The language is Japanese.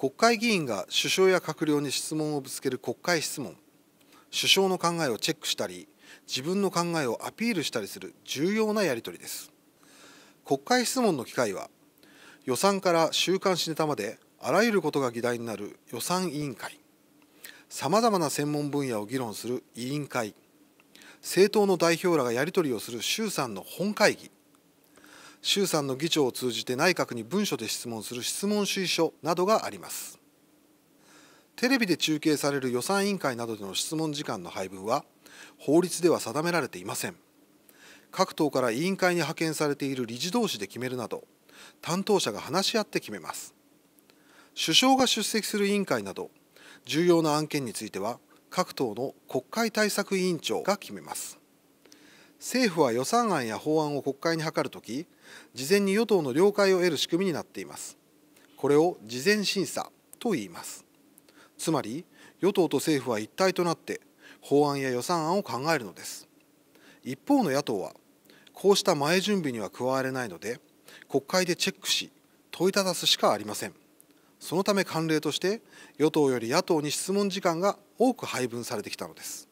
国会議員が首相や閣僚に質問をぶつける国会質問首相の考えをチェックしたり自分の考えをアピールしたりする重要なやり取りです国会質問の機会は予算から週刊誌ネタまであらゆることが議題になる予算委員会さまざまな専門分野を議論する委員会政党の代表らがやり取りをする衆参の本会議衆参の議長を通じて内閣に文書で質問する質問主意書などがありますテレビで中継される予算委員会などでの質問時間の配分は法律では定められていません各党から委員会に派遣されている理事同士で決めるなど担当者が話し合って決めます首相が出席する委員会など重要な案件については各党の国会対策委員長が決めます政府は予算案や法案を国会に諮るとき事前に与党の了解を得る仕組みになっていますこれを事前審査と言いますつまり与党と政府は一体となって法案や予算案を考えるのです一方の野党はこうした前準備には加われないので国会でチェックし問いただすしかありませんそのため慣例として与党より野党に質問時間が多く配分されてきたのです